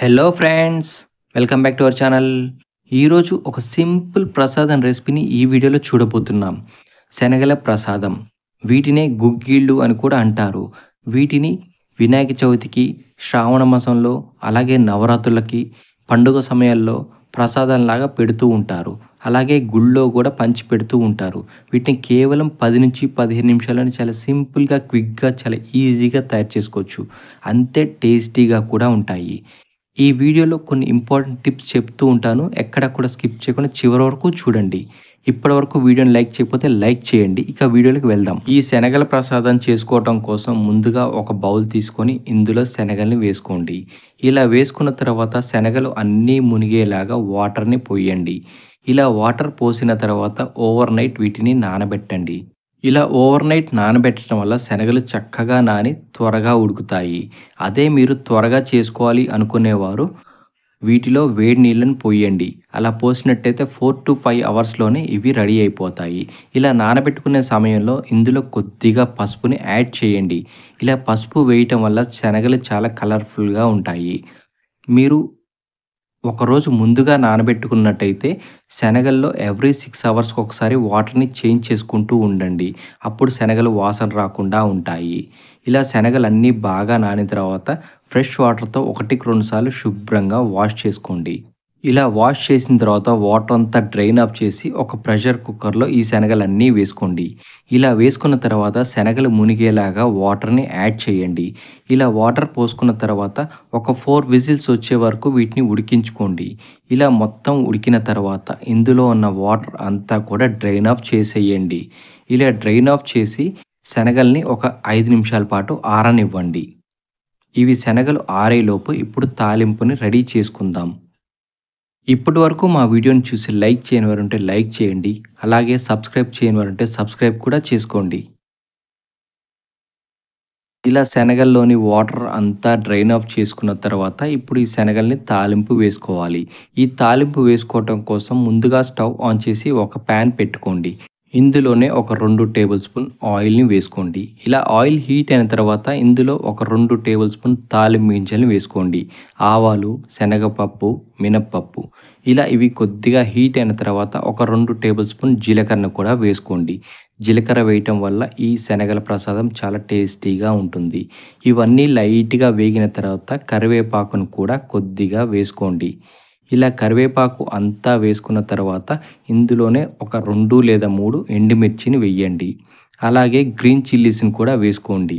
hello friends welcome back to our channel ఈరోజు ఒక simple ప్రసాదం రెసిపీని ఈ వీడియోలో చూడబోతున్నాం శనగల ప్రసాదం వీటినే గుగ్గిళ్ళు అని కూడా అంటారు వీటిని వినాయక చవితికి శ్రావణ మాసంలో అలాగే నవరాత్రులకి పండుగ సమయాల్లో ప్రసాదంలాగా పెడుతూ ఉంటారు అలాగే గుళ్ళో కూడా పంచి పెడుతూ ఉంటారు వీటిని కేవలం పది నుంచి పదిహేను నిమిషాలని చాలా సింపుల్గా క్విక్గా చాలా ఈజీగా తయారు చేసుకోవచ్చు అంతే టేస్టీగా కూడా ఉంటాయి ఈ వీడియోలో కొన్ని ఇంపార్టెంట్ టిప్స్ చెప్తూ ఉంటాను ఎక్కడ కూడా స్కిప్ చేయకుండా చివరి వరకు చూడండి ఇప్పటి వరకు వీడియోని లైక్ చేయకపోతే లైక్ చేయండి ఇక వీడియోలోకి వెళ్దాం ఈ శనగల ప్రసాదం చేసుకోవటం కోసం ముందుగా ఒక బౌల్ తీసుకొని ఇందులో శనగల్ని వేసుకోండి ఇలా వేసుకున్న తర్వాత శనగలు అన్నీ మునిగేలాగా వాటర్ని పోయండి ఇలా వాటర్ పోసిన తర్వాత ఓవర్ నైట్ వీటిని నానబెట్టండి ఇలా ఓవర్ నైట్ నానబెట్టడం వల్ల శనగలు చక్కగా నాని త్వరగా ఉడుకుతాయి అదే మీరు త్వరగా చేసుకోవాలి అనుకునేవారు వీటిలో వేడి నీళ్ళని పోయండి అలా పోసినట్టయితే ఫోర్ టు ఫైవ్ అవర్స్లోనే ఇవి రెడీ అయిపోతాయి ఇలా నానబెట్టుకునే సమయంలో ఇందులో కొద్దిగా పసుపుని యాడ్ చేయండి ఇలా పసుపు వేయటం వల్ల శనగలు చాలా కలర్ఫుల్గా ఉంటాయి మీరు ఒకరోజు ముందుగా నానబెట్టుకున్నట్టయితే శనగల్లో ఎవ్రీ సిక్స్ అవర్స్కి ఒకసారి వాటర్ని చేంజ్ చేసుకుంటూ ఉండండి అప్పుడు శనగలు వాసన రాకుండా ఉంటాయి ఇలా శనగలు అన్నీ బాగా నానిన తర్వాత ఫ్రెష్ వాటర్తో ఒకటికి రెండుసార్లు శుభ్రంగా వాష్ చేసుకోండి ఇలా వాష్ చేసిన తర్వాత వాటర్ అంతా డ్రైన్ ఆఫ్ చేసి ఒక ప్రెషర్ కుక్కర్లో ఈ శనగలన్నీ వేసుకోండి ఇలా వేసుకున్న తర్వాత శనగలు మునిగేలాగా వాటర్ని యాడ్ చేయండి ఇలా వాటర్ పోసుకున్న తర్వాత ఒక ఫోర్ విజిల్స్ వచ్చే వరకు వీటిని ఉడికించుకోండి ఇలా మొత్తం ఉడికిన తర్వాత ఇందులో ఉన్న వాటర్ అంతా కూడా డ్రైన్ ఆఫ్ చేసేయండి ఇలా డ్రైన్ ఆఫ్ చేసి శనగల్ని ఒక ఐదు నిమిషాల పాటు ఆరనివ్వండి ఇవి శనగలు ఆరేలోపు ఇప్పుడు తాలింపుని రెడీ చేసుకుందాం ఇప్పటి వరకు మా వీడియోని చూసి లైక్ చేయని వారు ఉంటే లైక్ చేయండి అలాగే సబ్స్క్రైబ్ చేయని వారు ఉంటే సబ్స్క్రైబ్ కూడా చేసుకోండి ఇలా శనగల్లోని వాటర్ అంతా డ్రైన్ ఆఫ్ చేసుకున్న తర్వాత ఇప్పుడు ఈ శనగల్ని తాలింపు వేసుకోవాలి ఈ తాలింపు వేసుకోవటం కోసం ముందుగా స్టవ్ ఆన్ చేసి ఒక ప్యాన్ పెట్టుకోండి ఇందులోనే ఒక రెండు టేబుల్ స్పూన్ ఆయిల్ని వేసుకోండి ఇలా ఆయిల్ హీట్ అయిన తర్వాత ఇందులో ఒక రెండు టేబుల్ స్పూన్ తాలింపు గింజల్ని వేసుకోండి ఆవాలు శనగపప్పు మినప్పప్పు ఇలా ఇవి కొద్దిగా హీట్ అయిన తర్వాత ఒక రెండు టేబుల్ స్పూన్ జీలకర్రను కూడా వేసుకోండి జీలకర్ర వేయటం వల్ల ఈ శనగల ప్రసాదం చాలా టేస్టీగా ఉంటుంది ఇవన్నీ లైట్గా వేగిన తర్వాత కరివేపాకును కూడా కొద్దిగా వేసుకోండి ఇలా కరివేపాకు అంతా వేసుకున్న తర్వాత ఇందులోనే ఒక రెండు లేదా మూడు ఎండుమిర్చిని వెయ్యండి అలాగే గ్రీన్ చిల్లీస్ని కూడా వేసుకోండి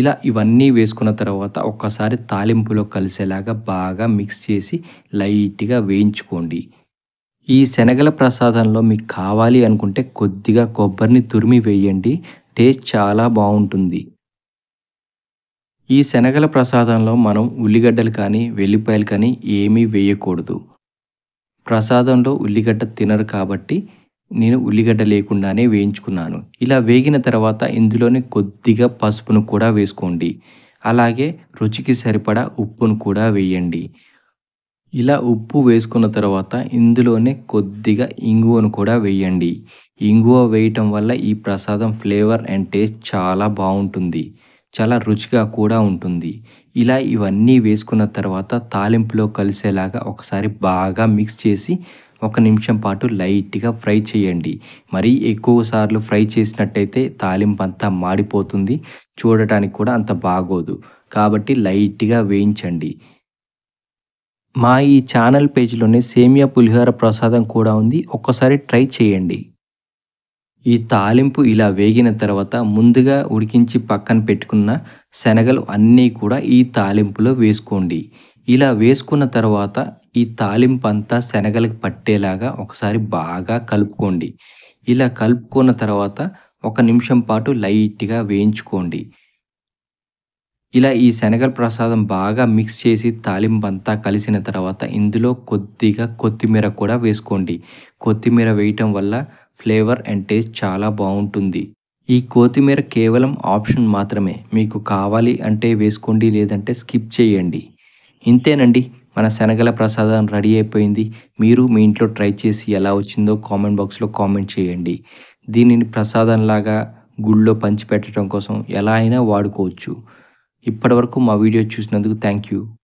ఇలా ఇవన్నీ వేసుకున్న తర్వాత ఒక్కసారి తాలింపులో కలిసేలాగా బాగా మిక్స్ చేసి లైట్గా వేయించుకోండి ఈ శనగల ప్రసాదంలో మీకు కావాలి అనుకుంటే కొద్దిగా కొబ్బరిని తురిమి వేయండి టేస్ట్ చాలా బాగుంటుంది ఈ శనగల ప్రసాదంలో మనం ఉల్లిగడ్డలు కానీ వెల్లిపాయలు కానీ ఏమీ వేయకూడదు ప్రసాదంలో ఉల్లిగడ్డ తినరు కాబట్టి నేను ఉల్లిగడ్డ లేకుండానే వేయించుకున్నాను ఇలా వేగిన తర్వాత ఇందులోనే కొద్దిగా పసుపును కూడా వేసుకోండి అలాగే రుచికి సరిపడా ఉప్పును కూడా వేయండి ఇలా ఉప్పు వేసుకున్న తర్వాత ఇందులోనే కొద్దిగా ఇంగువను కూడా వేయండి ఇంగువ వేయటం వల్ల ఈ ప్రసాదం ఫ్లేవర్ అండ్ టేస్ట్ చాలా బాగుంటుంది చాలా రుచిగా కూడా ఉంటుంది ఇలా ఇవన్నీ వేసుకున్న తర్వాత తాలింపులో కలిసేలాగా ఒకసారి బాగా మిక్స్ చేసి ఒక నిమిషం పాటు లైట్గా ఫ్రై చేయండి మరీ ఎక్కువ సార్లు ఫ్రై చేసినట్టయితే తాలింపు అంతా మాడిపోతుంది చూడటానికి కూడా అంత బాగోదు కాబట్టి లైట్గా వేయించండి మా ఈ ఛానల్ పేజ్లోనే సేమియా పులిహోర ప్రసాదం కూడా ఉంది ఒక్కసారి ట్రై చేయండి ఈ తాలింపు ఇలా వేగిన తర్వాత ముందుగా ఉడికించి పక్కన పెట్టుకున్న శనగలు అన్నీ కూడా ఈ తాలింపులో వేసుకోండి ఇలా వేసుకున్న తర్వాత ఈ తాలింపు అంతా శనగలకు పట్టేలాగా ఒకసారి బాగా కలుపుకోండి ఇలా కలుపుకున్న తర్వాత ఒక నిమిషం పాటు లైట్గా వేయించుకోండి ఇలా ఈ శనగల ప్రసాదం బాగా మిక్స్ చేసి తాలింపు అంతా కలిసిన తర్వాత ఇందులో కొద్దిగా కొత్తిమీర కూడా వేసుకోండి కొత్తిమీర వేయటం వల్ల ఫ్లేవర్ అండ్ టేస్ట్ చాలా బాగుంటుంది ఈ కొత్తిమీర కేవలం ఆప్షన్ మాత్రమే మీకు కావాలి అంటే వేసుకోండి లేదంటే స్కిప్ చేయండి ఇంతేనండి మన శనగల ప్రసాదం రెడీ అయిపోయింది మీరు మీ ఇంట్లో ట్రై చేసి ఎలా వచ్చిందో కామెంట్ బాక్స్లో కామెంట్ చేయండి దీనిని ప్రసాదంలాగా గుళ్ళో పంచిపెట్టడం కోసం ఎలా అయినా వాడుకోవచ్చు ఇప్పటివరకు మా వీడియో చూసినందుకు థ్యాంక్ యూ